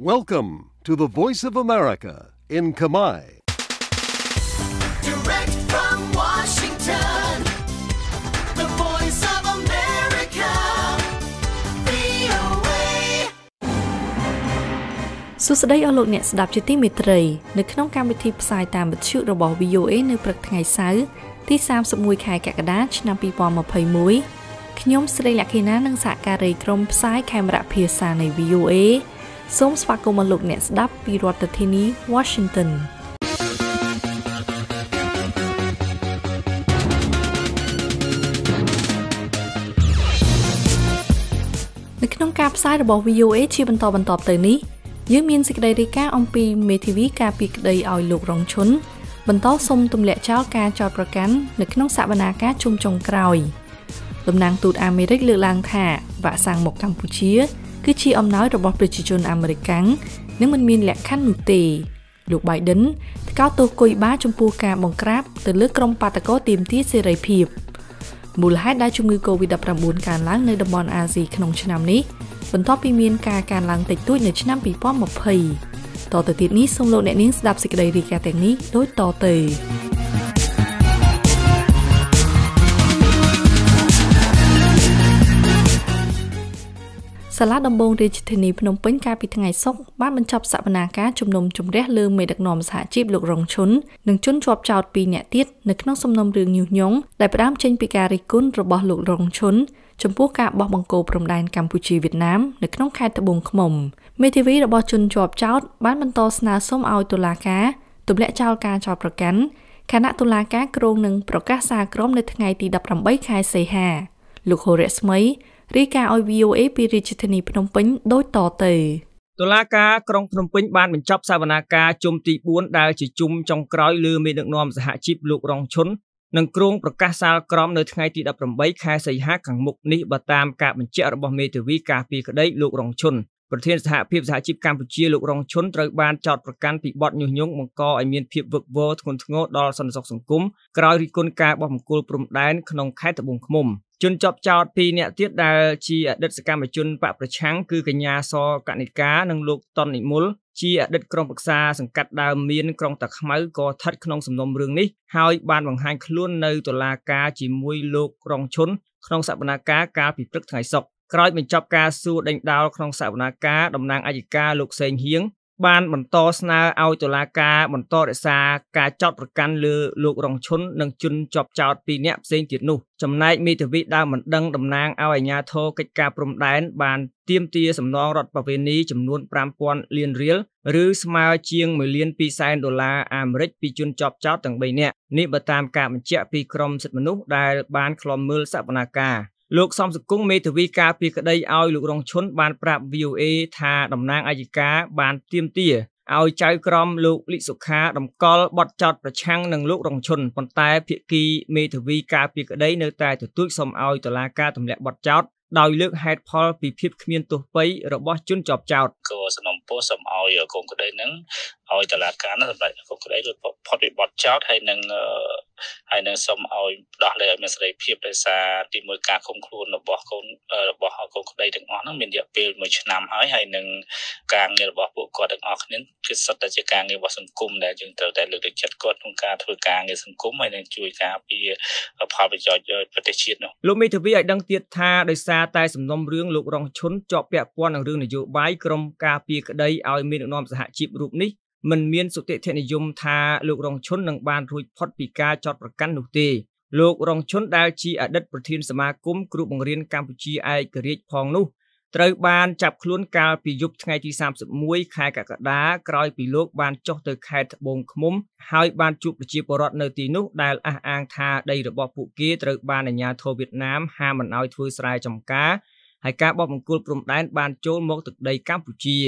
Welcome to the Voice of America in Kamai. Direct from Washington, the Voice of America, VOA. សួស្តីអស់លោកអ្នកស្ដាប់ជាទីមេត្រីនៅក្នុងកម្មវិធីផ្សាយតាមវិទ្យុរបស់ VOA នៅព្រឹកថ្ងៃសៅរ៍ទី31ខែកក្កដាឆ្នាំ2021ខ្ញុំស្រីលក្ខិណានិងសហការីក្រុមផ្សាយខេមរៈភាសានៃ VOA សូមស្វាគមន៍មកលោកអ្នកស្ដាប់ពីរដ្ឋធានី Washington នៅក្នុងការផ្សាយរបស់ VOA ជាបន្តបន្តទៅនេះយើងមានសេចក្តីរាយការណ៍អំពីមេធាវីការពីក្តីឲ្យលោករងឈុនបន្តសុំទម្លាក់ចោលការចោទប្រកាន់នៅក្នុងសវនាការជុំចុងក្រោយតំណាងទូតអាមេរិកលើកឡើងថាវ៉ាក់សាំងមកកម្ពុជាគឺជាអំណោយរបស់ប្រជាជនអាមេរិកាំងនិងមិនមានលក្ខខណ្ឌនោះទេ លោក Biden ថ្កោលទោសគុយបាចំពោះការបង្ក្រាប ទៅលើក្រុមបាតកោទាមទារសេរីភាពមូលហេតុដែលជំងឺ Covid-19 កើនឡើងនៅតំបន់អាស៊ីក្នុងឆ្នាំនេះបន្ទាប់ពីមានការកើនឡើងតិចតួចនៅឆ្នាំ2020តទៅទៀតនេះសូមលោកអ្នកនាងស្ដាប់សេចក្តីរាយការណ៍ទាំងនេះដូចតទៅសាលាដំបងរាជធានីភ្នំពេញកាលពីថ្ងៃសុក្របានបញ្ចប់សវនាការជំនុំជម្រះលើមេដឹកនាំសហជីពលោករងឈុននិងជនជាប់ចោទ2នាក់ទៀតនៅក្នុងសំណុំរឿងញុះញង់ដែលផ្ដើមចេញពីការរិះគន់របស់លោករងឈុនចំពោះការបោះបង្គោលព្រំដែនកម្ពុជាវៀតណាមនៅក្នុងខេត្តត្បូងឃ្មុំ មេធាវីរបស់ជនជាប់ចោទបានបន្តស្នើសុំឲ្យតុលាការទម្លាក់ចោលការចោទប្រកាន់គណៈតុលាការគ្រងនឹងប្រកាសសារក្រមនៅថ្ងៃទី18ខែសីហា លោកហូរៈស្មីរាយការណ៍ឲ្យ VOA ពីរាជធានីភ្នំពេញដូចតទៅតុលាការក្រុងភ្នំពេញបានបញ្ចប់សវនាការជុំទី4ដែលជាជុំចុងក្រោយលើមេដឹកនាំសហជីពលោករងឈុននិងគ្រងប្រកាសសាលក្រមនៅថ្ងៃទី18ខែសីហាខាងមុខនេះបើតាមការបញ្ជាក់របស់មេធាវីការពីក្តីលោករងឈុនប្រធានសហភាពសហជីពកម្ពុជាលោករងឈុនត្រូវបានចោទប្រកាន់ពីបទញុះញង់បង្កឲ្យមានភាពវឹកវរធ្ងន់ធ្ងរដល់សន្តិសុខសង្គមក្រោយរិះគន់ការបោះបង្គោលព្រំដែនក្នុងខេត្តត្បូងឃ្មុំជនជាប់ចោតពីរនាក់ទៀតដែលជាអតីតសកម្មជនបកប្រឆាំងគឺកញ្ញាសកនិកានិងលោកតននិមលជាអតីតក្រុមប្រឹក្សាសង្កាត់ដើមមានក្រុងតាខ្មៅក៏ស្ថិតក្នុងសំណុំរឿងនេះហើយបានបង្ហាញខ្លួននៅតុលាការជាមួយលោករងឈុនក្នុងសកម្មភាពការពីព្រឹកថ្ងៃសុក្រក្រោយបញ្ចប់ការសួរដេញដោលក្នុងសវនាការតំណាងអយិកាលោកសេងហៀងបានបន្តស្នើឲ្យតុលាការបន្តរក្សាការចោទប្រកាន់លើលោករងឈុននិងជនជាប់ចោទពីរនាក់ផ្សេងទៀតនោះចំណែកមេធាវីដើមមិនដឹងតំណាងឲ្យអាជ្ញាធរកិច្ចការព្រំដែនបានទាមទារសំណងរដ្ឋបវេនីចំនួន5000លានរៀលឬស្មើជាង1លាន2សែនដុល្លារអាមេរិកពីជនជាប់ចោទទាំង3នាក់នេះបើតាមការបញ្ជាក់ពីក្រមសិទ្ធិមនុស្សដែលបានខ្លំមើលសកម្មភាពលោកសំសង្គមមេធាវីការពីក្តីឲ្យលោករងឈុនបានប្រាប់ VOA ថាតំណាងអัยការបានទៀមទាឲ្យចៅក្រមលោកលិសុខាតម្កល់បទចោតប្រឆាំងនឹងលោករងឈុនប៉ុន្តែភាគីមេធាវីការពីក្តីនៅតែទទូចសុំឲ្យតុលាការទម្លាក់បទចោតដោយលើកហេតុផលពីភាពគ្មានទោសពៃរបស់ជនជាប់ចោតក៏សំណពោសុំឲ្យកូនក្តីនឹងឲ្យតឡាការសម្រាប់គុកក្តីឬផុតពីបទចោតហើយនឹងហើយនឹងសូមឲ្យដោះលែងឲ្យមានសេរីភាពដោយសារទីមួយការឃុំខ្លួនរបស់កូនរបស់កូនក្តីទាំងអស់ហ្នឹងមានរយៈពេល1ឆ្នាំហើយហើយនឹងការងាររបស់ពួកគាត់ទាំងអស់គ្នាគឺសិតតែជាការងាររបស់សង្គមដែលយើងត្រូវតែលើកទឹកចិត្តគាត់ក្នុងការធ្វើការងារសង្គមហើយនឹងជួយការពារផលប្រយោជន៍ប្រទេសជាតិនោះលោកមេធាវីឲ្យដឹងទៀតថាដោយសារតែសំណុំរឿងលោករងឈុនជាប់ពាក់ព័ន្ធនឹងរឿងនយោបាយក្រមការពារក្តីឲ្យមានអ្នកនាំសហជីពរូបនេះមិនមានសុតិធនិយមថាលោករងឈុននឹងបានរួចផុតពីការចោទប្រកាន់នោះទេលោករងឈុនដែលជាអតីតប្រធានសមាគមគ្រូបង្រៀនកម្ពុជាឯករាជ្យផងនោះត្រូវបានចាប់ខ្លួនកាលពីយប់ថ្ងៃទី31ខែកក្កដាក្រោយពីលោកបានចុះទៅខេត្តត្បូងឃ្មុំ ហើយបានជួបប្រជាពលរដ្ឋនៅទីនោះ ដែលអះអាងថាដីរបស់ពួកគេត្រូវបានអាជ្ញាធរវៀតណាមហាមមិនឲ្យធ្វើស្រែចម្ការហើយការបោះបង្គោលព្រំដែនបានចូល មកទឹកដីកម្ពុជា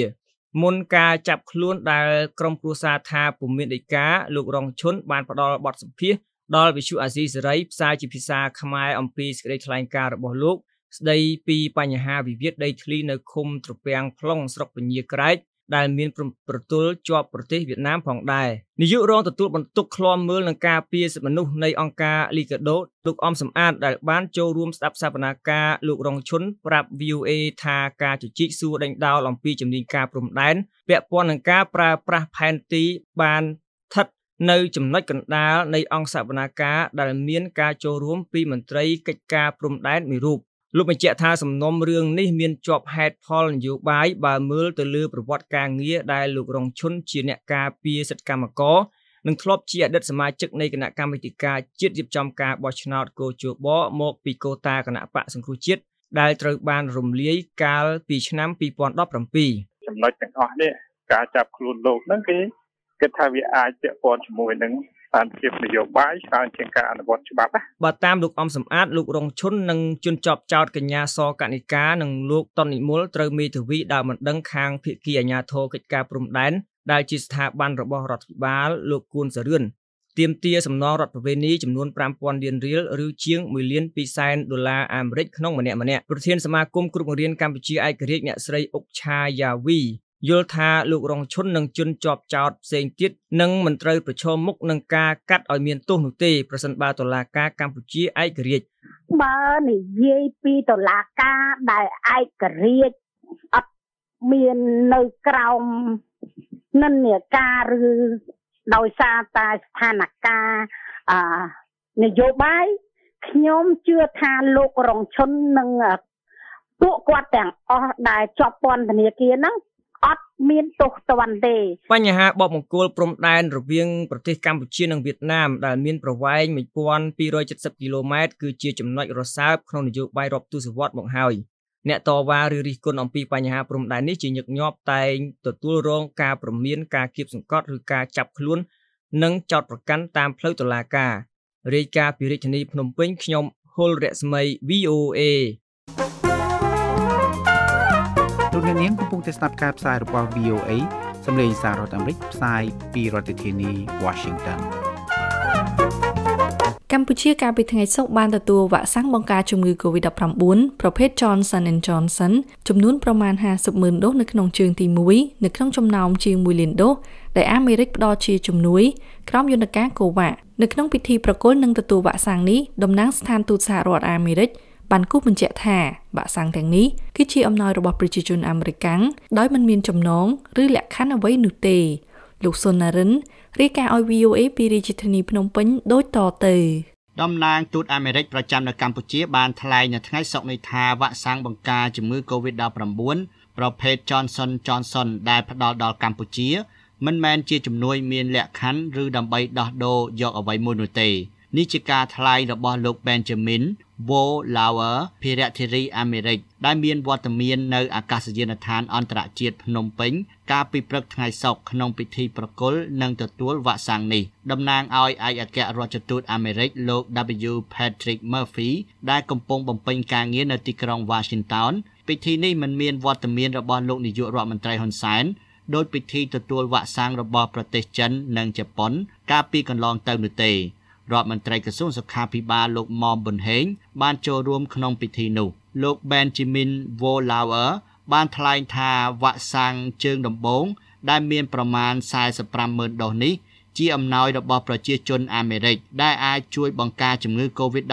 មុនការចាប់ខ្លួនដែលក្រុមគ្រួសារថាពុំមានដីកាលោករងឈុនបានផ្ដល់បទសម្ភាសដល់វិទ្យុអាស៊ីសេរីផ្សាយជាភាសាខ្មែរអំពីសេចក្តីថ្លែងការណ៍របស់លោក ស្ដីពីបញ្ហាវិវាទដីធ្លីនៅឃុំត្រពាំង plong ស្រុកពញាក្រែកដែលមានប្រទល់ជាប់ប្រទេសវៀតណាមផងដែរនាយករងទទួលបន្ទុកឃ្លាំមើលនឹងការពារសិទ្ធិមនុស្សនៃអង្គការលីកាដូលោកអំសំអាតដែលបានចូលរួមស្ដាប់សវនាការលោករងឈុនប្រាប់ VOA ថាការជជែកសួរដេញដោលអំពីជំនាញការព្រំដែនពាក់ព័ន្ធនឹងការប្រើប្រាស់ផែនទីបានស្ថិតនៅចំណុចកណ្ដាលនៃអង្គសវនាការ ដែលមានការចូលរួម ពីមន្ត្រីកិច្ចការព្រំដែនមួយរូបលោកបញ្ជាក់ថាសំណុំរឿងនេះមានជាប់ហេតុផលនយោបាយបើមើលទៅលើប្រវត្តិការងារដែលលោករងឈុនជា អ្នកការពារសិទ្ធិកម្មករនិងធ្លាប់ជាអតីតសមាជិកនៃគណៈកម្មាធិការជាតិរៀបចំការបោះឆ្នោតកោជបមកពីកូតាគណៈបកសង្គ្រោះជាតិដែលត្រូវបានរំលាយកាលពីឆ្នាំ2017ចំណុចទាំងអស់នេះការចាប់ខ្លួនលោកហ្នឹងគេ គិតថាវាអាចពាក់ព័ន្ធជាមួយនឹងស្ថានភាពនយោបាយច្រើនជាងការអនុវត្តច្បាប់ណាបើតាមលោកអំសំអាតលោករងឈុននិងជនជាប់ចោតកញ្ញាសកនិកានិងលោកតននិមលត្រូវមេធាវីដើមមិនដឹងខាងភៀកគីអាញាធរកិច្ចការព្រំដែនដែលជាស្ថាប័នរបស់រដ្ឋបាលលោកគួនសរឿនទៀមទាសំណងរដ្ឋប្រវេណីចំនួន5000លានរៀលឬជាង1លាន2សែនដុល្លារអាមេរិកក្នុងម្នាក់ម្នាក់ប្រធានសមាគមគ្រូបង្រៀនកម្ពុជាឯករាជ្យអ្នកស្រីអុកឆាយ៉ាវីយល់ថាលោករងឈុននិងជនជាប់ចោតផ្សេងទៀតនឹងមិនត្រូវប្រឈមមុខនឹងការកាត់ឲ្យមានទោសនោះទេប្រសិនបើតុលាការកម្ពុជាឯករាជ្យបើនិយាយពីតុលាការដែលឯករាជ្យអត់មាននៅក្រោមនិន្នាការឬដោយសារតែស្ថានភាពអនយោបាយខ្ញុំជឿថាលោករងឈុននិងពួកគាត់ទាំងអស់ដែលជាប់ពន្ធនាគារហ្នឹងអត់មានទោសទណ្ឌទេ បញ្ហាបបមង្គលព្រំដែនរវាងប្រទេសកម្ពុជានិងវៀតណាមដែលមានប្រវែង1270គីឡូម៉ែត្រគឺជាចំណុចរសើបក្នុងនយោបាយរាប់ទសវត្សរ៍មកហើយអ្នកតវ៉ាឬរិះគន់អំពីបញ្ហាព្រំដែននេះជាញឹកញាប់តែងទទួលរងការព្រមានការគៀបសង្កត់ឬការចាប់ខ្លួននិងចោទប្រកាន់តាមផ្លូវតុលាការ រាយការណ៍ពីរាជធានី ភ្នំពេញខ្ញុំហុលរស្មី VOA លោកអ្នកនាងកំពុងតែស្ដាប់ការផ្សាយរបស់ VOA សម្លេងសាររដ្ឋអាមេរិកផ្សាយពីរដ្ឋធានី Washington កម្ពុជាកាលពីថ្ងៃសុក្របានទទួលវ៉ាក់សាំងបង្ការជំងឺ Covid-19 ប្រភេទ Johnson & Johnson ចំនួនប្រមាណ50ម៉ឺនដូសនៅក្នុងជើងទី1នៅក្នុងចំណោមជាង1លានដូសដែលអាមេរិកផ្ដល់ជាជំនួយក្រោមយន្តការ COVAX នៅក្នុងពិធីប្រគល់និងទទួលវ៉ាក់សាំងនេះតំណាងស្ថានទូតសហរដ្ឋអាមេរិកបានគូសបញ្ជាក់ថា បាក់សាំងទាំងនេះគឺជាអំណោយរបស់ប្រជាជនអាមេរិកាំងដោយមិនមានចំណងឬលក្ខខណ្ឌអ្វីនោះទេលោកសុនណារិនរាយការណ៍ឲ្យ VOA ពីរាជធានីភ្នំពេញដូចតទៅតំណាងទូតអាមេរិកប្រចាំនៅកម្ពុជា បានថ្លែងនៅថ្ងៃសុក្រនេះថាវ៉ាក់សាំងបង្ការជំងឺ Covid-19 ប្រភេទ Johnson Johnson ដែលផ្ដល់ដល់កម្ពុជា មិនមែនជាជំនួយមានលក្ខខណ្ឌឬដើម្បីដោះដូរយកអ្វីមួយនោះទេនេះជាការថ្លែងរបស់លោក Benjamin Volauer ភារៈធារីអាមេរិកដែលមានវត្តមាននៅអាកាសយានដ្ឋានអន្តរជាតិភ្នំពេញ កាលពីព្រឹកថ្ងៃសុក្រក្នុងពិធីប្រគល់និងទទួលវ៉ាក់សាំងនេះតំណាងឲ្យឯកអគ្គរដ្ឋទូតអាមេរិកលោក W Patrick Murphy ដែលកំពុងបំពេញការងារនៅទីក្រុង Washington ពិធីនេះមិនមានវត្តមានរបស់លោកនាយករដ្ឋមន្ត្រីហ៊ុនសែនដោយពិធីទទួលវ៉ាក់សាំងរបស់ប្រទេសចិននិងជប៉ុនកាលពីកន្លងទៅនោះទេរដ្ឋមន្ត្រីក្រសួងសុខាភិបាលលោកមុំប៊ុនហេង បានចូលរួម ក្នុងពិធីនោះ លោក Benjamin Volauer បានថ្លែងថាវ៉ាក់សាំងជើងដំបូង ដែលមានប្រមាណ450000ដុល្លារនេះជាអំណោយ របស់ប្រជាជនអាមេរិក ដែលអាចជួយបង្ការជំងឺ Covid-19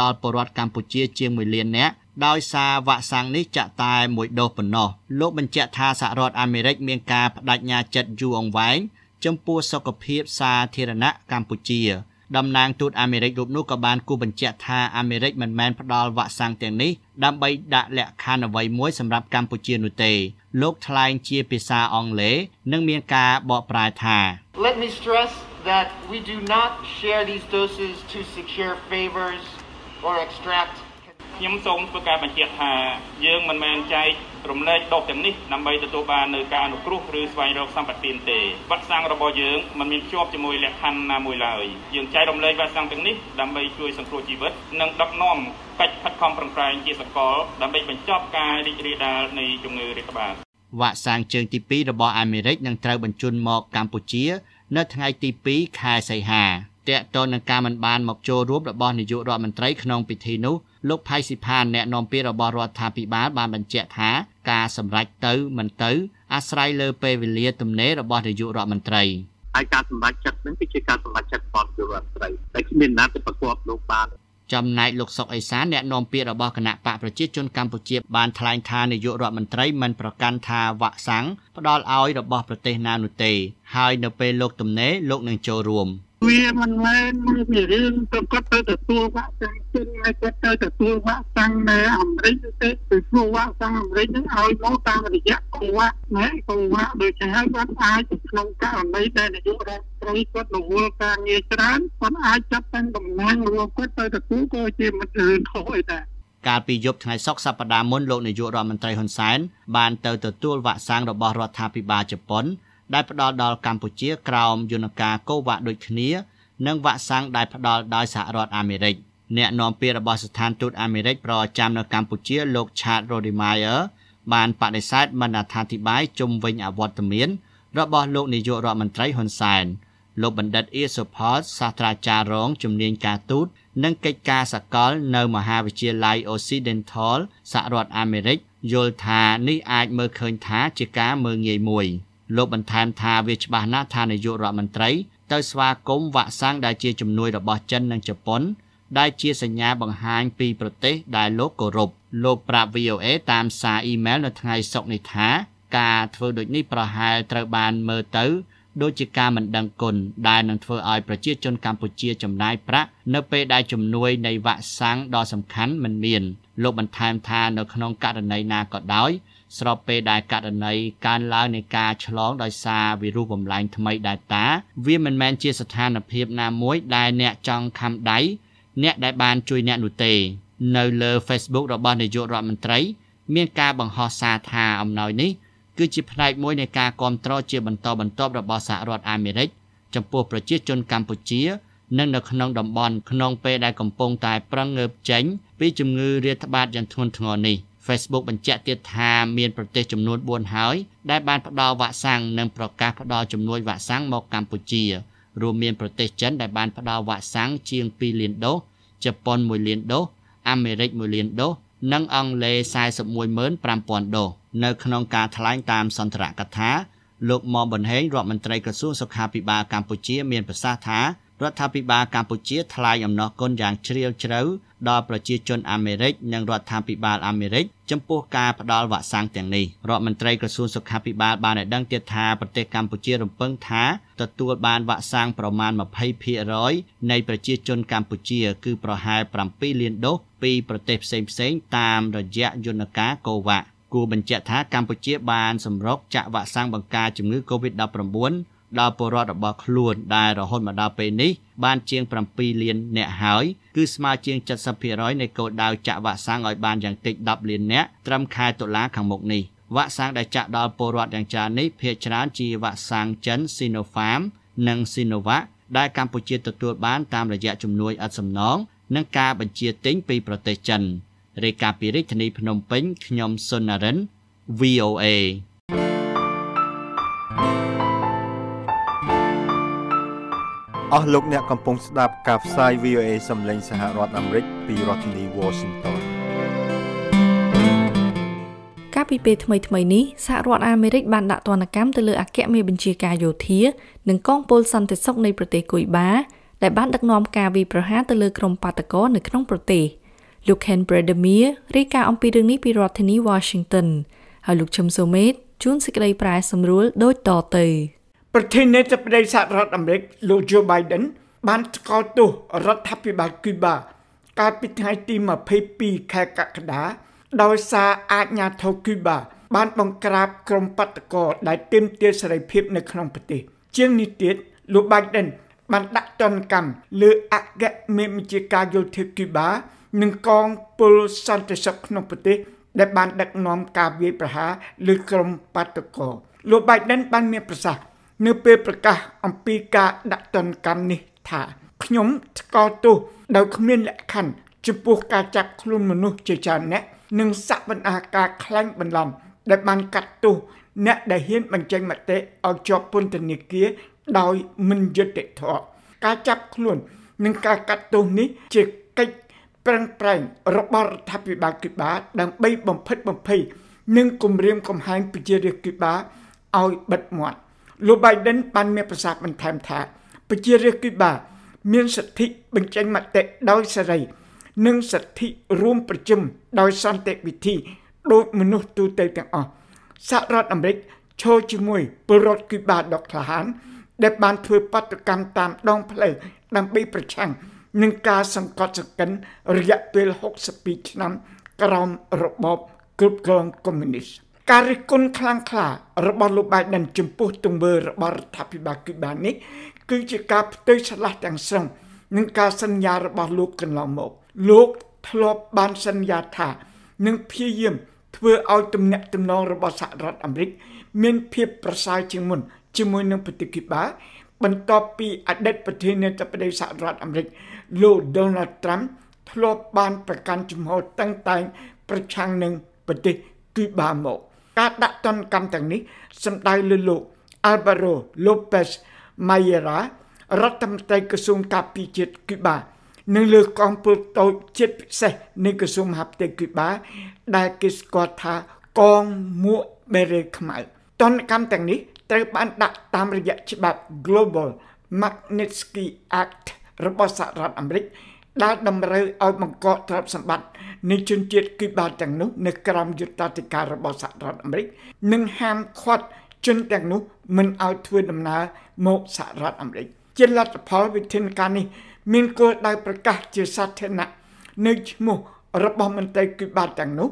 ដល់ប្រជាជនកម្ពុជាជាង1លាននាក់ដោយសារវ៉ាក់សាំងនេះចាក់តែមួយដូសប៉ុណ្ណោះលោកបញ្ជាក់ថាសហរដ្ឋអាមេរិក មានការបដិញ្ញាចិត្តយូរអង្វែងចំពោះសុខភាពសាធារណៈកម្ពុជាតំណាងទូតអាមេរិករូបនោះក៏បានគូបញ្ជាក់ថាអាមេរិកមិនមែនផ្ដល់វ៉ាក់សាំងទាំងនេះដើម្បីដាក់លក្ខខណ្ឌអ្វីមួយសម្រាប់កម្ពុជានោះទេលោកថ្លែងជាភាសាអង់គ្លេសនិងមានការបកប្រែថា Let me stress that we do not share these doses to secure favors or extract ខ្ញុំសូមធ្វើការបញ្ជាក់ថា យើងមិនមែនចែករំលែកដបទាំងនេះដើម្បីទទួលបាននៅការអនុគ្រោះឬស្វែងរកសម្បត្តិទានទេវត្តសាំងរបស់យើងមិនមានជាប់ជាមួយលក្ខខណ្ឌណាមួយឡើយយើងចែករំលែកវត្តសាំងទាំងនេះដើម្បីជួយសង្គ្រោះជីវិតនិងដឹកនាំកិច្ចខិតខំប្រឹងប្រែងជាសកលដើម្បីបញ្ចប់ការរីករាលដាលនៃជំងឺរាតត្បាតវ៉ាក់សាំងជើងទី2របស់អាមេរិកនឹងត្រូវបញ្ជូនមកកម្ពុជា នៅថ្ងៃទី2ខែសីហាតកតននឹងការមិនបានមកចូលរួមរបស់នាយករដ្ឋមន្ត្រីក្នុងពិធីនោះលោកផៃស៊ីផានអ្នកនាំពាក្យរបស់រដ្ឋាភិបាលបានបញ្ជាក់ថាការសម្រេចទៅមិនទៅ អាស្រ័យលើពេលវេលា ទំនេររបស់នាយករដ្ឋមន្ត្រីហើយការសម្រេចចិត្តនឹងគឺជាការសម្រេចចិត្តរបស់នាយករដ្ឋមន្ត្រីដែលគ្មានណាទៅប្រកបលោកបានចំណែកលោកសុកអេសានអ្នកនាំពាក្យរបស់គណៈបកប្រជា ជនកម្ពុជាបានថ្លែងថានាយករដ្ឋមន្ត្រីមិនប្រកាន់ថាវ៉ាក់សាំងផ្ដល់ឲ្យរបស់ប្រទេសណានោះទេ ហើយនៅពេលលោកទំនេរលោកនឹងចូលរួម។វាមិនមែនមានរឿងទៅគាត់ទៅទទួលវ៉ាក់សាំងជិនហើយគាត់ទៅទទួលវ៉ាក់សាំងនៅអាមេរិកទេពីព្រោះវ៉ាក់សាំងអាមេរិកហ្នឹងឲ្យមកតាមរយៈកង្វាក់ណាកង្វាក់ដូចជាហើយគាត់អាចក្នុងករណីដែលនយោបាយព្រៃគាត់រវល់ការងារច្រើនគាត់អាចចាប់តាំងតំណែងរបស់គាត់ទៅទទួលក៏ជាមិនរឿងខុសអីដែរកាលពីយប់ថ្ងៃសុក្រសប្តាហ៍មុនលោកនាយករដ្ឋមន្ត្រីហ៊ុនសែនបានទៅទទួលវ៉ាក់សាំងរបស់រដ្ឋាភិបាលជប៉ុនដែលផ្ដល់ដល់កម្ពុជាក្រោមយន្តការកូវ៉ាដូចគ្នានិងវ៉ាក់សាំងដែលផ្ដល់ដោយសហរដ្ឋអាមេរិកអ្នកនាំពាក្យរបស់ស្ថានទូតអាមេរិកប្រចាំនៅកម្ពុជាលោក Chad Rodriguez បានបដិសេធមិនអត្ថាធិប្បាយជុំវិញអវត្តមាន របស់លោកនាយករដ្ឋមន្ត្រីហ៊ុនសែន លោកបណ្ឌិតអ៊ីសូផតសាស្ត្រាចារ្យរងជំនាញការទូត និងកិច្ចការសកល នៅមហាវិទ្យាល័យ Occidental សហរដ្ឋអាមេរិកយល់ថានេះអាចមើលឃើញថាជាការមើលងាយមួយ។លោកបន្ថែមថាវាច្បាស់ណាស់ថានាយករដ្ឋមន្ត្រីទៅស្វាគមន៍វ៉ាក់សាំងដែលជាជំនួយរបស់ចិននិងជប៉ុន ដែលជាសញ្ញាបង្ហាញ ពីប្រទេសដែលលោកគោរពលោកប្រាប់ VOA តាមសារអ៊ីមែលនៅថ្ងៃសុក្រនេះថា ការធ្វើដូចនេះប្រហែលត្រូវបានមើលទៅដូចជាការមិនដឹងគុណដែលនឹងធ្វើឲ្យប្រជាជន កម្ពុជាចំណាយប្រាក់នៅពេលដែលជំនួយ នៃវ៉ាក់សាំងដ៏សំខាន់មិនមានលោកបន្ថែមថានៅក្នុងករណីណាក៏ដោយស្របពេលដែលករណីកើនឡើងនៃការឆ្លងដោយសារវីរុសបំលែងថ្មី Delta វាមិនមែនជាស្ថានភាពណាមួយដែលអ្នកចង់ខំដៃអ្នកដែលបានជួយអ្នកនោះទេ នៅលើ Facebook របស់នាយករដ្ឋមន្ត្រីមានការបង្ហោះសារថាអំណោយនេះគឺជាផ្នែកមួយនៃការគ្រប់គ្រងជាបន្តបន្ទាប់របស់សហរដ្ឋអាមេរិកចំពោះប្រជាជនកម្ពុជានិងនៅក្នុងតំបន់ក្នុងពេលដែលកំពុងតែប្រឹងងើបចេញពីជំងឺរាតត្បាតយ៉ាងធ្ងន់ធ្ងរនេះ។ Facebook បញ្ជាក់ទៀតថាមានប្រទេសចំនួន4ហើយ ដែលបានផ្ដល់វ៉ាក់សាំងនិងប្រកាសផ្ដល់ជំនួយវ៉ាក់សាំងមកកម្ពុជារួមមានប្រទេសចិនដែលបានផ្ដល់វ៉ាក់សាំងជាង2លានដូសជប៉ុន1លានដូសអាមេរិក1លានដូសនិងអង់គ្លេស415000ដូសនៅក្នុងការថ្លែងតាមសន្ទរកថាលោកមុំប៊ុនហេងរដ្ឋមន្ត្រីក្រសួងសុខាភិបាលកម្ពុជាមានប្រសាសន៍ថារដ្ឋាភិបាលកម្ពុជាថ្លែងអំណរគុណយ៉ាងជ្រាលជ្រៅដល់ប្រជាជនអាមេរិកនិងរដ្ឋាភិបាលអាមេរិកចំពោះការផ្ដល់វ៉ាក់សាំងទាំងនេះរដ្ឋមន្ត្រីក្រសួងសុខាភិបាលបានឲ្យដឹងទៀតថាប្រទេសកម្ពុជារំពឹងថាទទួលបានវ៉ាក់សាំងប្រមាណ20%នៃប្រជាជនកម្ពុជា គឺប្រហែល7លានដូសពីប្រទេសផ្សេងៗតាមរយៈយន្តការ COVAX គួរបញ្ជាក់ថាកម្ពុជាបានសម្រុកចាក់វ៉ាក់សាំងបង្ការជំងឺ Covid-19 ដល់ពលរដ្ឋរបស់ខ្លួន ដែលរហូតមកដល់ពេលនេះ បានជាង7លានអ្នកហើយគឺស្មើជាង70%នៃគោលដៅចាក់វ៉ាក់សាំងឲ្យបានយ៉ាងតិច10លានអ្នកត្រឹមខែតុលាខាងមុខនេះវ៉ាក់សាំងដែលចាក់ដល់ពលរដ្ឋយ៉ាងច្រើននេះភាគច្រើនជាវ៉ាក់សាំងចិន Sinopharm និង Sinovac ដែលកម្ពុជាទទួលបាន តាមរយៈជំនួយឥតសំណងនិងការបញ្ជាទិញពីប្រទេសចិនរាយការណ៍ពីរាជធានីភ្នំពេញខ្ញុំសុននរិន VOA អស់លោកអ្នកកំពុងស្ដាប់ការផ្សាយ VOA សម្លេងសហរដ្ឋអាមេរិកពីរដ្ឋធានី Washington កាលពីពេលថ្មីៗនេះសហរដ្ឋអាមេរិកបានដាក់ទណ្ឌកម្មទៅលើអគ្គមេបញ្ជាការយោធានិងកងពលសន្តិសុខនៃប្រទេសគុយបា ដែលបានដឹកនាំការវាយប្រហារទៅលើក្រុមបាតកោនៅក្នុងប្រទេសលោក Ken Bredemir រាយការណ៍អំពីរឿងនេះពីរដ្ឋធានី Washington ហើយលោកឈឹមសូមេតជួនសេចក្តីប្រែ សម្រួលដូចតទៅ។ប្រធានាធិបតីសហរដ្ឋអាមេរិកលោក Joe Biden បានថ្កោលទោសរដ្ឋាភិបាលគូបា កាលពីថ្ងៃទី22ខែកក្កដា ដោយសារអាជ្ញាធរគូបា បានបង្ក្រាបក្រុមបាតកោដែលទាមទារសេរីភាពនៅក្នុងប្រទេស ជាងនេះទៀតលោក Biden បានដាក់ទណ្ឌកម្មលើអគ្គមេបញ្ជាការយោធាគូបា និងកងពលសន្តិសុខក្នុងប្រទេស ដែលបានដឹកនាំការវាយប្រហារលើក្រុមបាតកោលោក Biden បានមានប្រសាសន៍នៅពេលប្រកាសអំពីការដាក់ទណ្ឌកម្មនេះថាខ្ញុំថ្កោលទោសដោយគ្មានលក្ខខណ្ឌចំពោះការចាប់ខ្លួនមនុស្សជាច្រើនអ្នកនិងសកម្មភាពខ្លាញ់បន្លំ ដែលបានកាត់ទោសអ្នកដែលហ៊ានបញ្ចេញមតិឲ្យជាប់ពន្ធនាគារដោយមិនយុត្តិធម៌ការចាប់ខ្លួននិងការកាត់ទោសនេះជាកិច្ចប្រឹងប្រែងរបស់រដ្ឋាភិបាលគូបាដើម្បីបំផិតបំភ័យនិងគម្រាមកំហែងប្រជារាស្ត្រគូបាឲ្យបិទមាត់លោក Biden បានមានប្រសាសន៍បន្ថែមថាប្រជារាស្ត្រគូបាមានសិទ្ធិបញ្ចេញមតិដោយសេរី និងសិទ្ធិរួមប្រជុំដោយសន្តិវិធីដោយមនុស្សទូទៅទាំងអស់សហរដ្ឋអាមេរិកឈរជាមួយពលរដ្ឋគូបាដ៏ក្លាហាន ដែល បានធ្វើបាតុកម្មតាម ដងផ្លូវដើម្បីប្រឆាំងនឹងការសង្កត់សង្កិនរយៈពេល62ឆ្នាំ ក្រោមរបបគ្រប់គ្រងកុម្មុយនីស្តការរិះគន់ខ្លាំងក្លារបស់លោកបាយដិនចំពោះ ទង្វើរបស់រដ្ឋាភិបាលគឺបាននេះគឺជាការផ្ទុយឆ្លាស់ទាំងស្រុងនឹងការសន្យារបស់លោកកន្លងមកលោកធ្លាប់បានសន្យាថានឹងព្យាយាម ធ្វើឲ្យទំនាក់ទំនងរបស់សហរដ្ឋអាមេរិក មាន ភាពប្រសើរជាងមុនជាមួយនឹងប្រទេសគូបា បន្ទាប់ពីអតីតប្រធានាធិបតីសហរដ្ឋអាមេរិក លោក Donald Trump ធ្លាប់បានប្រកាន់ជំហរតឹងតែងប្រឆាំងនឹងប្រទេសគូបាមកការដាក់ទណ្ឌកម្មទាំងនេះសម្ដៅលើលោក Alvaro Lopez Maira រដ្ឋមន្ត្រីក្រសួងការពារជាតិគូបានិងលើកងពលតូចជាតិពិសេសនៃក្រសួងមហាផ្ទៃគូបាដែលគេស្គាល់ថាកងមួកបេរេខ្មៅទណ្ឌកម្មទាំងនេះត្រូវបានដាក់តាមរយៈច្បាប់ Global Magnitsky Act របស់សហរដ្ឋអាមេរិកដែលតម្រូវឲ្យបង្កក់ទ្រព្យសម្បត្តិនៃជនជាតិគីបាទាំងនោះ នៅក្រោមយុត្តិធម៌របស់សហរដ្ឋអាមេរិកនិងហាមឃាត់ជនទាំងនោះ មិនឲ្យធ្វើ ដំណើរមកសហរដ្ឋអាមេរិក ជាលទ្ធផលវិធានការនេះមានគោលដៅប្រកាសជាសាធារណៈនៅឈ្មោះ របស់មន្ត្រីគីបាទាំងនោះ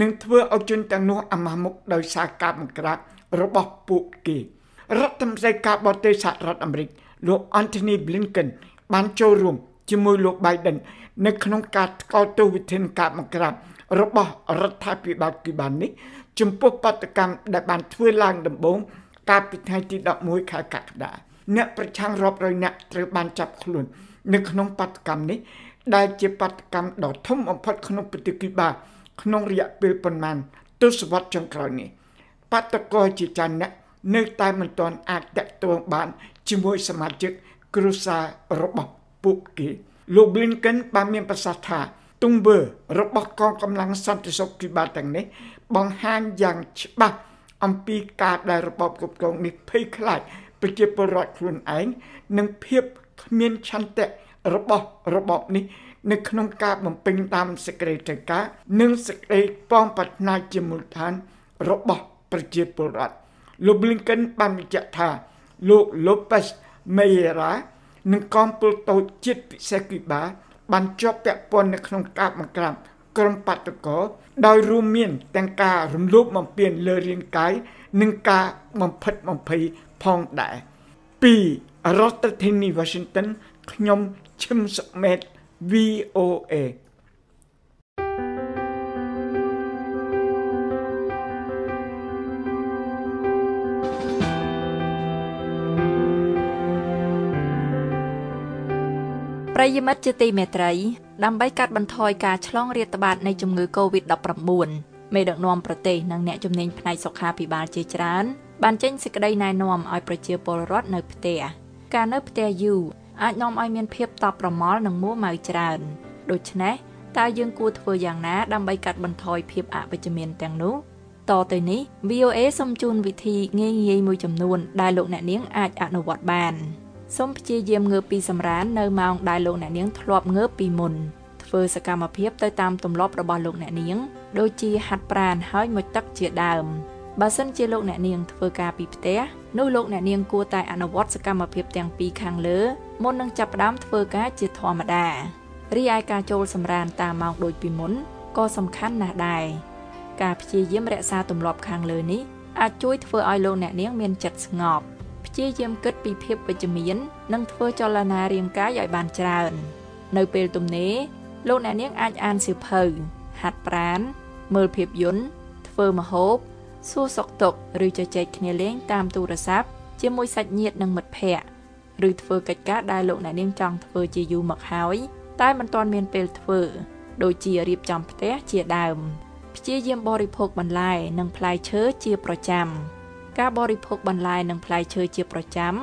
នឹងធ្វើឲ្យជនទាំងនោះអាម៉ាស់មុខដោយសារការបង្ក្រាបរបស់ពួកគេរដ្ឋមន្ត្រីការបរទេសសហរដ្ឋអាមេរិកលោក Anthony Blinken បានចូលរួមជាមួយលោក Biden នៅក្នុងការថ្កោលទោសវិធានការបង្ក្រាបរបស់រដ្ឋាភិបាលគូបានេះ ចំពោះបដកម្មដែលបានធ្វើឡើងដំបូងកាលពីថ្ងៃទី11ខែកក្កដាអ្នកប្រឆាំងរាប់រយនាក់ត្រូវបានចាប់ខ្លួននៅក្នុងបដកម្មនេះដែលជាបដកម្មដ៏ធំបំផុតក្នុងប្រទេសគូបាក្នុងរយៈពេលប៉ុន្មានទសវត្សរ៍ចុងក្រោយនេះបដកោជាចាន់អ្នកនៅតែមិនទាន់អាចតាក់ទងបានជាមួយសមាជិកគ្រួសាររបស់ពួកគេលោក Blinken បានមានប្រសាសន៍ថាទង្វើរបស់កងកម្លាំងសន្តិសុខពិបាកទាំងនេះ បង្ហាញយ៉ាងច្បាស់អំពីការដែលរបបគ្រប់គ្រងនេះភ័យខ្លាចប្រជាពលរដ្ឋខ្លួនឯងនិងភាពគ្មានឆន្ទៈរបស់របបនេះ នៅក្នុងការបំពេញតាមសេចក្តីត្រូវការនិងសេចក្តីប៉ងប្រាថ្នាជាមូលដ្ឋាន របស់ប្រជាពលរដ្ឋលោក Blinken បានបញ្ជាក់ថាលោក Lopez Meira និងកំពូលតូចជាតិពិសេសគីបា បានជាប់ពាក់ព័ន្ធនៅក្នុងការបង្ក្រាបក្រុមបាតុកោដោយរួមមានទាំងការរំលោភបំពានលើរាងកាយ និងការបំផិតបំភ័យផងដែរពីរដ្ឋធានី Washington ខ្ញុំឈឹមសុមេត VOA ប្រិយមិត្តជាទីមេត្រីដើម្បីកាត់បន្ថយការឆ្លងរាតត្បាតនៃជំងឺ Covid-19 មេដឹកនាំប្រទេសនិងអ្នកជំនាញផ្នែកសុខាភិបាលជាច្រើនបានចេញសេចក្តីណែនាំឲ្យប្រជាពលរដ្ឋនៅផ្ទះការនៅផ្ទះយូរអាចនាំឲ្យមានភាពតបប្រមល់និងមួម៉ៅច្រើនដូច្នេះតើយើងគួរធ្វើយ៉ាងណាដើម្បីកាត់បន្ថយភាពអវិជ្ជមានទាំងនោះតទៅនេះ VOA សូមជូនវិធីងាយៗមួយចំនួន ដែលលោកអ្នកនាងអាចអនុវត្តបាន។សូមព្យាយាមងើបពីសម្រាននៅម៉ោងដែលលោកអ្នកនាងធ្លាប់ងើបពីមុនធ្វើសកម្មភាពទៅតាមទម្លាប់របស់លោកអ្នកនាងដូចជាហាត់ប្រាណហើយមុជទឹក ជាដើមបើសិនជាលោកអ្នកនាងធ្វើការពីផ្ទះនោះលោកអ្នកនាងគួរតែអនុវត្តសកម្មភាពទាំងពីរខាងលើមុននឹងចាប់ផ្ដើមធ្វើការជាធម្មតារីឯការចូល សម្រានតាមម៉ោងដូចពីមុនក៏សំខាន់ណាស់ដែរការព្យាយាមរក្សាទម្លាប់ខាងលើនេះអាចជួយធ្វើឲ្យលោកអ្នកនាងមានចិត្តស្ងប់ព្យាយាមគិតពីភាពវិជ្ជមាននិងធ្វើចលនារាងកាយឲ្យបានច្រើន នៅពេលទំនេរលោកអ្នកនាងអាចអានសៀវភៅហាត់ប្រាណមើលភាពយន្តធ្វើម្ហូបសួរសុខទុក្ខឬជជែកគ្នាលេងតាមទូរស័ព្ទជាមួយសាច់ញាតិនិងមិត្តភ័ក្តិឬធ្វើកិច្ចការដែលលោកអ្នកនាងចង់ធ្វើជាយូរមកហើយតែមិនទាន់មានពេលធ្វើដូចជារៀបចំផ្ទះជាដើម ព្យាយាមបរិភោគបន្លែនិងផ្លែឈើជាប្រចាំ។ការបរិភោគបន្លែនិងផ្លែឈើជាប្រចាំ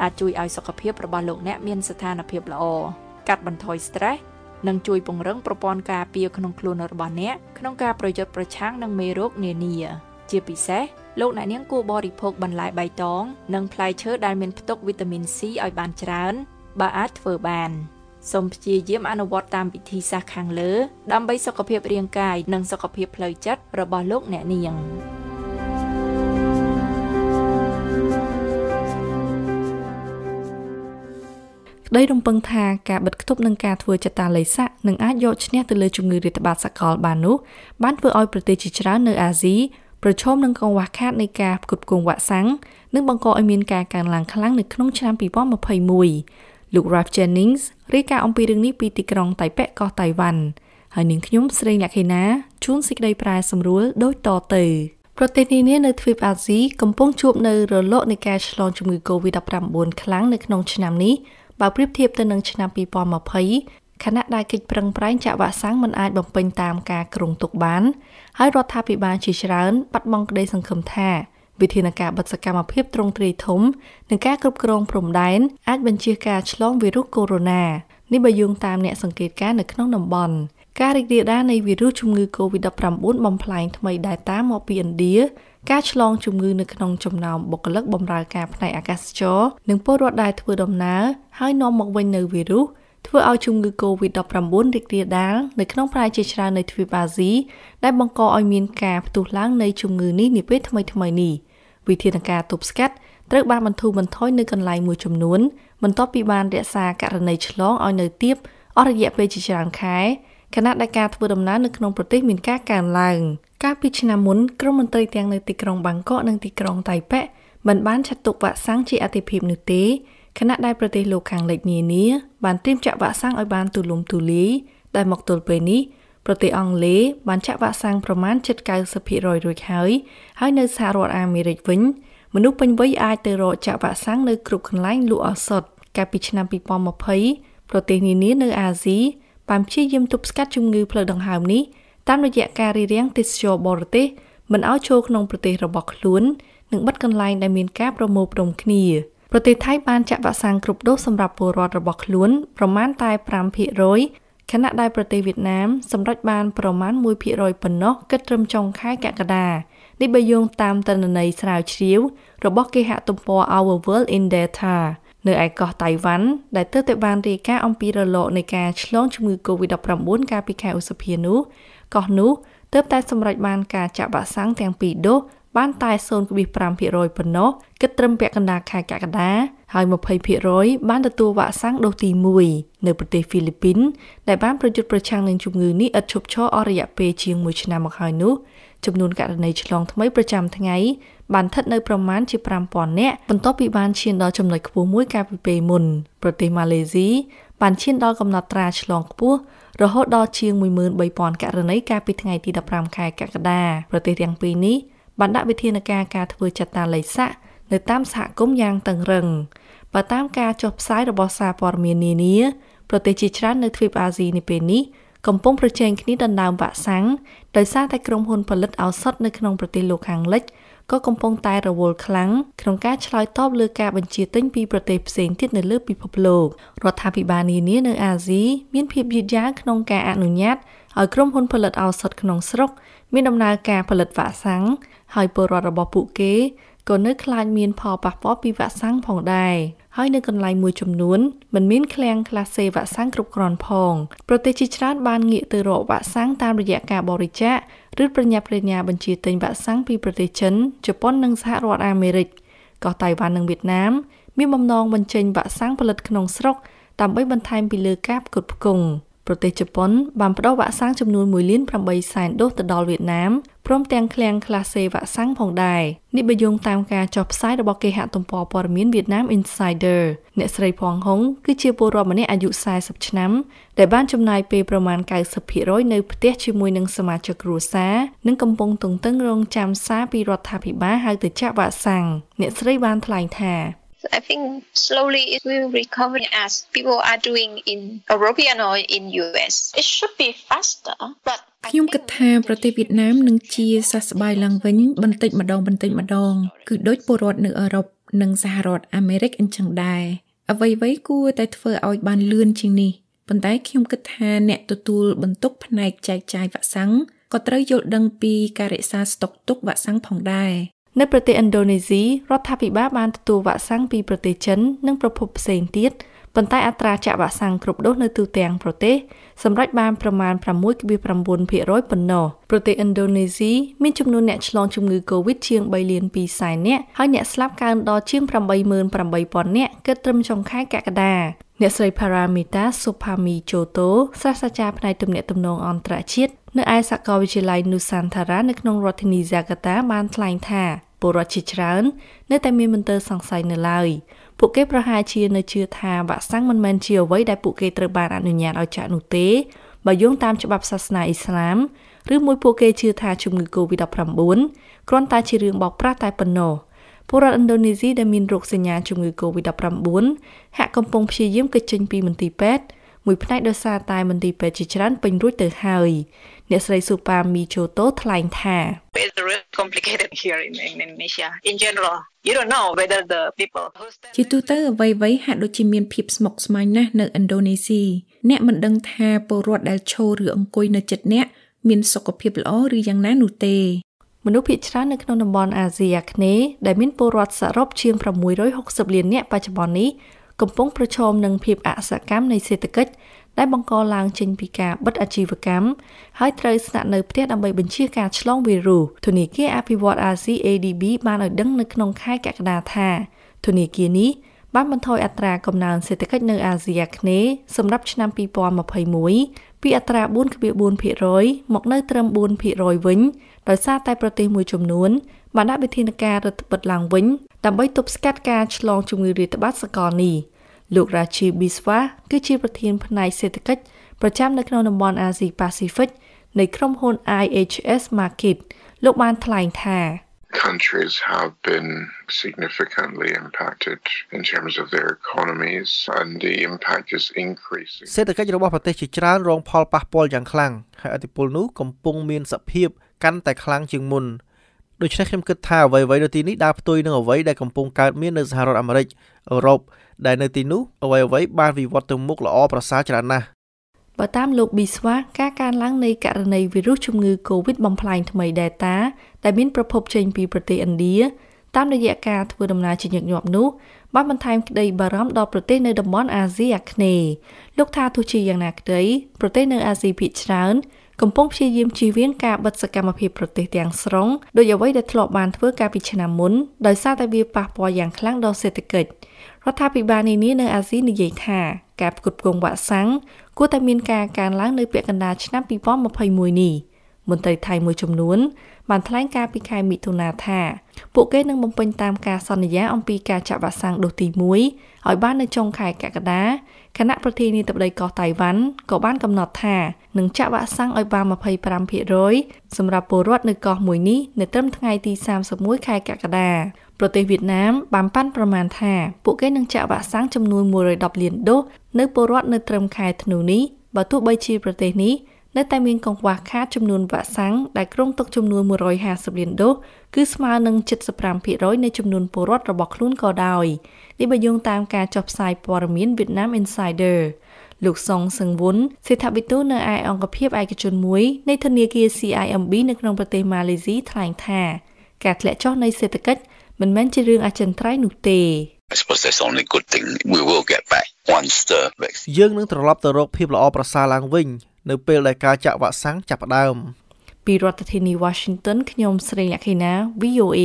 អាចជួយឲ្យសុខភាពរបស់លោកអ្នកមានស្ថានភាពល្អកាត់បន្ថយ stress និងជួយពង្រឹងប្រព័ន្ធការពារក្នុងខ្លួនរបស់អ្នកក្នុងការប្រយុទ្ធប្រឆាំងនឹងមេរោគនានា ជាពិសេសលោកអ្នកនាងគួរបរិភោគបន្លែបៃតងនិងផ្លែឈើដែលមានផ្ទុកវីតាមីន C ឲ្យបានច្រើនបើអាចធ្វើបានសូមព្យាយាមអនុវត្តតាមវិធីសាស្ត្រខាងលើដើម្បីសុខភាពរាងកាយនិងសុខភាពផ្លូវចិត្តរបស់លោកអ្នកនាង។ក្តីរំពឹងថាការបិទគប់នឹងការធ្វើចតាល័យស័កនឹងអាចយកឈ្នះទៅលើជំងឺរាតត្បាតសកលបាននោះបានធ្វើឲ្យប្រទេសជាច្រើននៅអាស៊ីប្រឈមនឹងកង្វះខាតនៃការផ្គត់ផ្គង់វ៉ាក់សាំងនិងបង្កឲ្យមានការកើនឡើងខ្លាំងនៅក្នុងឆ្នាំ2021លោក Ralph Jennings រាយការណ៍អំពីរឿងនេះពីទីក្រុងតៃប៉េកោះតៃវ៉ាន់ហើយនាងខ្ញុំ ស្រីលក្ខិណាជូនសេចក្តីប្រែសម្រួលដូចតទៅប្រទេសនានានៅទ្វីបអាស៊ីកំពុងជួបនៅរលកនៃការឆ្លងជំងឺ Covid-19 ខ្លាំងនៅក្នុងឆ្នាំនេះបើប្រៀបធៀបទៅនឹងឆ្នាំ2020ខណៈដែលកិច្ចប្រឹងប្រែងចាក់វ៉ាក់សាំងមិនអាចបំពេញតាមការគ្រោងទុកបាន ហើយរដ្ឋាភិបាលជាច្រើនបាត់បង់ក្តីសង្ឃឹមថាវិធានការបិទសកម្មភាពទ្រង់ទ្រាយធំនិងការគ្រប់គ្រងព្រំដែនអាចបញ្ជាការឆ្លងវីរុសកូវីដ -19 នេះបើយោងតាមអ្នកសង្កេតការណ៍នៅក្នុងតំបន់។ការរីករាលដាលនៃវីរុសជំងឺ Covid-19 បំផ្លែងថ្មី Delta មកពីឥណ្ឌាការឆ្លងជំងឺនៅក្នុងចំណោមបុគ្គលិកបម្រើការផ្នែកអាកាសចរនិងពលរដ្ឋដែលធ្វើដំណើរហើយនាំមកវិញនៅវីរុសធ្វើឲ្យជំងឺ Covid-19 រីករាលដាលនៅក្នុងប្រទេសជាច្រើននៃទ្វីបអាស៊ីដែលបង្កឲ្យមានការផ្ទុះឡើងនៃជំងឺនេះនាពេលថ្មីៗនេះវិធានការទប់ស្កាត់ត្រូវបានបន្ធូរបន្ថយនៅកន្លែងមួយចំនួនបន្ទាប់ពីបានរក្សាករណីឆ្លងឲ្យនៅទាបអស់រយៈពេលជាច្រើនខែខណៈដែលការធ្វើដំណើរនៅក្នុងប្រទេសមានការកើនឡើងកាលពីឆ្នាំមុនក្រមមន្ត្រីទាំងនៅទីក្រុងបាងកកនិងទីក្រុងតៃប៉េមិនបានចាត់ទុកវ៉ាក់សាំងជាអតិភិបនោះទេខណៈដែលប្រទេសលោកខាងលិចនានាបានត្រៀមចាក់វ៉ាក់សាំងឲ្យបានទូលំទូលាយដែលមកទល់ពេលនេះប្រទេសអង់គ្លេសបានចាក់វ៉ាក់សាំងប្រមាណ70%រួចហើយហើយនៅសហរដ្ឋអាមេរិកវិញមនុស្សពេញវ័យអាចទៅរកចាក់វ៉ាក់សាំងនៅគ្រប់កន្លែងលក់ឱសថកាលពីឆ្នាំ2020ប្រទេសនានានៅអាស៊ីបានព្យាយាមទប់ស្កាត់ជំងឺផ្លូវដង្ហើមនេះតាមរយៈការរៀបរៀងទេសចរបរទេសមិនឲ្យចូលក្នុងប្រទេសរបស់ខ្លួននិងបិទកន្លែងដែលមានការប្រមូលផ្តុំគ្នាប្រទេសថៃបានចាក់វ៉ាក់សាំងគ្រប់ដូសសម្រាប់ពលរដ្ឋរបស់ខ្លួនប្រមាណតែ5%ខណៈដែលប្រទេសវៀតណាមសម្រេចបានប្រមាណ1%ប៉ុណ្ណោះគិតត្រឹមចុងខែកក្កដានេះបើយោងតាមតនន័យស្រាវជ្រាវរបស់គេហទំព័រ Our World in Data នៅឯកោះតៃវ៉ាន់ដែលទើបតែបានរាយការណ៍អំពីរលកនៃការឆ្លងជំងឺ Covid-19 កាលពីខែឧសភានោះកោះនោះទើបតែសម្រេចបានការចាក់វ៉ាក់សាំងទាំងពីរដូសបានតែ0.5%ប៉ុណ្ណោះគិតត្រឹមពាក់កណ្ដាលខែកក្កដាហើយ20%បានទទួលវ៉ាក់សាំងដូសទី1នៅប្រទេសហ្វីលីពីនដែលបានប្រយុទ្ធប្រឆាំងនឹងជំងឺនេះឥតឈប់ឈរអស់រយៈពេលជាង1ឆ្នាំមកហើយនោះចំនួនករណីឆ្លងថ្មីប្រចាំថ្ងៃបានស្ថិតនៅប្រមាណជា5000នាក់បន្ទាប់ពីបានឈានដល់ចំណុចខ្ពស់មួយកាលពីពេលមុនប្រទេសម៉ាឡេស៊ីបានឈានដល់កំណត់ត្រាឆ្លងខ្ពស់រហូតដល់ជាង13000ករណីកាលពីថ្ងៃទី15ខែកក្កដាប្រទេសទាំងពីរនេះបានដាក់វិធានការការធ្វើចត្តាល័យស័កនៅតាមសហគមន៍យ៉ាងតឹងរឹងបើតាមការចុះផ្សាយរបស់សារព័ត៌មាននានា ប្រទេសជាច្រើននៅទ្វីបអាស៊ីនាពេលនេះកំពុងប្រជែងគ្នាដណ្ដើមវ៉ាក់សាំងដោយសារតែក្រុមហ៊ុនផលិតឱសថនៅក្នុងប្រទេសលោកខាងលិចក៏កំពុងតែរវល់ខ្លាំងក្នុងការឆ្លើយតបលើការបញ្ជាទិញពីប្រទេសផ្សេងទៀតនៅលើពិភពលោករដ្ឋាភិបាលនានានៅអាស៊ីមានភាពយឺតយ៉ាវក្នុងការអនុញ្ញាតឲ្យក្រុមហ៊ុនផលិតឱសថក្នុងស្រុកមានដំណើរការផលិតវ៉ាក់សាំងហើយពលរដ្ឋរបស់ពួកគេក៏នៅ ខ្លាចមានផលប៉ះពាល់ពីវ៉ាក់សាំងផងដែរហើយនៅកន្លែងមួយចំនួនមិនមានឃ្លាំងក្លាសេវ៉ាក់សាំងគ្រប់គ្រាន់ផងប្រទេសជាច្រើនបានងាកទៅរកវ៉ាក់សាំងតាមរយៈការបរិច្ចាគឬប្រញាប់ប្រញាល់បញ្ជាទិញវ៉ាក់សាំងពីប្រទេសចិនជប៉ុននិងសហរដ្ឋអាមេរិកក៏តៃវ៉ាន់និងវៀតណាមមានបំណងបញ្ចេញវ៉ាក់សាំងផលិតក្នុងស្រុកដើម្បីបន្ថែមពីលើការផ្គត់ផ្គង់ប្រទេសជប៉ុនបានផ្ដល់វ៉ាក់សាំងចំនួន1លាន8សែនដូសទៅដល់វៀតណាមព្រមទាំងឃ្លាំងក្លាសេវ៉ាក់សាំងផងដែរនេះបើយោងតាមការចុះផ្សាយរបស់គេហទំព័រព័ត៌មាន Vietnam Insider អ្នកស្រីផងហុងគឺជាពលរដ្ឋម្នាក់អាយុ40ឆ្នាំ ដែលបានចំណាយពេលប្រមាណ90%នៅផ្ទះជាមួយនឹងសមាជិកគ្រួសារនិងកំពុងទន្ទឹងរង់ចាំសារពីរដ្ឋាភិបាលហៅទៅចាក់វ៉ាក់សាំងអ្នកស្រីបានថ្លែងថា I think slowly it will recover as people are doing in European or in US. It should be faster, but ខ្ញុំគិតថាប្រទេសវៀតណាមនឹងជាសះស្បើយឡើងវិញបន្តិចម្ដងបន្តិចម្ដងគឺដូចពលរដ្ឋនៅអឺរ៉ុបនិងសហរដ្ឋអាមេរិកអញ្ចឹងដែរអ្វីៗគួរតែធ្វើឲ្យបានលឿនជាងនេះប៉ុន្តែខ្ញុំគិតថាអ្នកទទួលបន្ទុកផ្នែកចែកចាយវ៉ាក់សាំងក៏ត្រូវយល់ដឹងពីការរក្សាស្តុកទុកវ៉ាក់សាំងផងដែរនៅប្រទេសឥណ្ឌូនេស៊ីរដ្ឋាភិបាលបានទទួលវ៉ាក់សាំងពីប្រទេសចិននិងប្រភពផ្សេងទៀតប៉ុន្តែអត្រាចាក់វ៉ាក់សាំងគ្រប់ដូសនៅទូទាំងប្រទេសសម្រេចបានប្រមាណ6.9%ប៉ុណ្ណោះប្រទេសឥណ្ឌូនេស៊ីមានចំនួនអ្នកឆ្លងជំងឺ Covid ជាង3លាន2សែននាក់ហើយអ្នកស្លាប់កើនដល់ជាង88,000នាក់គិតត្រឹមចុងខែកក្កដាអ្នកស្រី Paramita Supami Choto សាស្ត្រាចារ្យផ្នែកទំនាក់ទំនងអន្តរជាតិនៅឯសាកលវិទ្យាល័យ Nusantara នៅក្នុងរដ្ឋធានី Jakarta បានថ្លែងថាពលរដ្ឋជាច្រើន នៅតែមានមន្ទិលសង្ស័យនៅឡើយពួកគេប្រហែលជានៅជឿថាវ៉ាក់សាំងមិនមែនជាអ្វីដែលពួកគេត្រូវបានអនុញ្ញាតឲ្យចាក់នោះទេបើយោងតាមច្បាប់សាសនាអ៊ីស្លាមឬមួយពួកគេជឿថា ជំងឺ Covid-19 គ្រាន់តែជារឿងបោកប្រាស់តែប៉ុណ្ណោះពលរដ្ឋឥណ្ឌូនេស៊ីដែលមានរោគសញ្ញា ជំងឺ Covid-19 ហាក់កំពុងព្យាយាមគេចចេញពីមន្ទីរពេទ្យមួយផ្នែកដោយសារតែមន្ទីរពេទ្យជាច្រើនពេញរួចទៅហើយអ្នកស្រីស៊ូប៉ាមីជូតូថ្លែងថា It's really complicated here in Indonesia in general you don't know whether the people ជាទូទៅអ្វីៗហាក់ដូចជាមានភាពស្មុគស្មាញណាស់នៅឥណ្ឌូនេស៊ីអ្នកមិនដឹងថាពលរដ្ឋដែលឈរឬអង្គុយនៅជិតអ្នក មានសុខភាពល្អឬយ៉ាងណានោះទេមនុស្សភាគច្រើននៅក្នុងតំបន់អាស៊ីអាគ្នេយ៍ដែលមានពលរដ្ឋសរុបជាង660លាននាក់បច្ចុប្បន្ននេះកំពុងប្រឈមនឹងភាពអសកម្មនៃសេដ្ឋកិច្ចដែលបង្កឡើងចេញពីការបិទអាជីវកម្មហើយត្រូវស្នាក់នៅផ្ទះដើម្បីបញ្ជាការឆ្លងវីរុសធនាគារអភិវឌ្ឍអាស៊ី ADB បានឲ្យដឹងនៅក្នុងខែកក្កដាថាធនាគារនេះបានបន្ថយអត្រាកំណើនសេដ្ឋកិច្ចនៅអាស៊ីអាគ្នេយ៍សម្រាប់ឆ្នាំ2021ពីអត្រា4.4%មកនៅត្រឹម4%វិញដោយសារតែប្រទេសមួយចំនួន បានដាក់វិធានការរដ្ឋបិទឡើងវិញដើម្បីទប់ស្កាត់ការឆ្លងជំងឺរាតត្បាតសកលនេះលោក Rajiv Biswa គឺជាប្រធានផ្នែកសេដ្ឋកិច្ចប្រចាំនៅក្នុងតំបន់អាស៊ីប៉ាស៊ីហ្វិកនៃក្រុមហ៊ុន IHS Markit លោកបានថ្លែងថា countries have been significantly impacted in terms of their economies and the impact is increasing សេដ្ឋកិច្ចរបស់ប្រទេសជាច្រើន រង ផលប៉ះពាល់យ៉ាងខ្លាំងហើយឥទ្ធិពលនោះកំពុងមានសភាពកាន់តែខ្លាំងជាងមុនដូច្នេះខ្ញុំគិតថាអ្វីៗនៅទីនេះដើរផ្ទុយនឹងអ្វីដែលកំពុងកើតមាននៅសហរដ្ឋអាមេរិកអឺរ៉ុបដែលនៅទីនោះអ្វីៗបានវិវត្តទៅមុខល្អប្រសើរច្រើនណាស់បើតាមលោកប៊ីស្វាការកើនឡើងនៃករណីវីរុសជំងឺ Covid បំផ្លាញថ្មី Delta ដែលមានប្រភពចេញពីប្រទេសឥណ្ឌាតាមរយៈការធ្វើដំណើរជាញឹកញាប់នោះបានបន្ថែមក្តីបារម្ភដល់ប្រទេសនៅតំបន់អាស៊ីអាគ្នេយ៍លោក ថាទោះជាយ៉ាងណាក្តី ប្រទេស នៅអាស៊ីភាគច្រើនកំពុងព្យាយាមជៀសវាងការបិទសកម្មភាពប្រទេសទាំងស្រុងដោយអ្វីដែលធ្លាប់បានធ្វើកាលពីឆ្នាំមុនដោយសារតែវាប៉ះពាល់យ៉ាងខ្លាំងដល់សេដ្ឋកិច្ចរដ្ឋាភិបាលនានានៅអាស៊ីនិយាយថាការផ្គត់ផ្គង់វ៉ាក់សាំងគួរតែមានការកើនឡើងនៅពាក់កណ្ដាលឆ្នាំ2021នេះមន្ត្រីថៃមួយចំនួន បានថ្លែងការពីខែមិថុនាថាពួកគេនឹងបំពេញតាមការសន្យាអំពីការចាក់វ៉ាក់សាំងដូសទី1ឲ្យបាននៅចុង ខែកក្កដាគណៈប្រធានាធិបតីកោះតៃវ៉ាន់ក៏បានកំណត់ថានឹងចាក់វ៉ាក់សាំងឲ្យបាន25%សម្រាប់ពលរដ្ឋនៅកោះមួយនេះនៅត្រឹមថ្ងៃទី31ខែកក្កដាប្រទេសវៀតណាមបានប៉ាន់ប្រមាណថាពួកគេនឹងចាក់វ៉ាក់សាំងចំនួន110លានដូសនៅពលរដ្ឋនៅត្រឹមខែធ្នូនេះបើទោះបីជាប្រទេសនេះនៅតែមានកង្វះខាតចំនួនវ៉ាក់សាំងដែលគ្រោងទុកចំនួន150លានដូសគឺស្មើនឹង75%នៃចំនួនពលរដ្ឋរបស់ខ្លួនក៏ដោយនេះបើយោងតាមការចុះផ្សាយព័ត៌មាន Vietnam Insider លោកសុងសឹងវុនសេដ្ឋវិទូនៅឯអង្គភាពឯកជនមួយ នៃធនាគារ CIMB នៅក្នុងប្រទេសម៉ាឡេស៊ីថ្លែងថាការធ្លាក់ចុះនៃសេដ្ឋកិច្ចមិនមែនជារឿងអចិន្ត្រៃយ៍នោះទេ I suppose that's only good thing we will get back once the vaccine យើងនឹងត្រឡប់ទៅរកភាពល្អប្រសើរឡើងវិញនៅពេលដែលការចាក់វ៉ាក់សាំងចាប់ផ្ដើមពីរដ្ឋធានី Washington ខ្ញុំស្រីលក្ខិណា VOA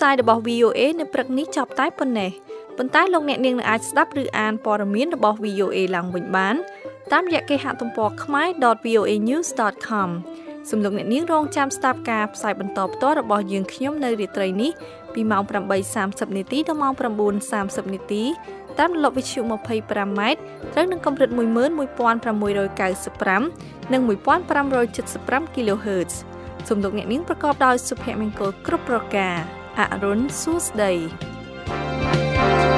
ផ្សាយរបស់ VOA នៅព្រឹកនេះចប់តែប៉ុណ្ណេះប៉ុន្តែលោកអ្នកនាងនឹងអាចស្ដាប់ឬអានព័ត៌មានរបស់ VOA ឡើងវិញបានតាមរយៈគេហទំព័រ khmai.voanews.com សំឡុកអ្នកនាងរងចាំស្ដាប់ការផ្សាយបន្តផ្ទាល់របស់យើងខ្ញុំនៅរាត្រីនេះ ពីម៉ោង8:30នាទីដល់ម៉ោង9:30នាទីតាមលំវិទ្យុ 25m ត្រូវនឹងកម្រិត11695និង1575 kHz សំឡុកអ្នកនាងប្រកបដោយសុភមង្គលគ្រប់ប្រការអរុនសួស្ដី thank you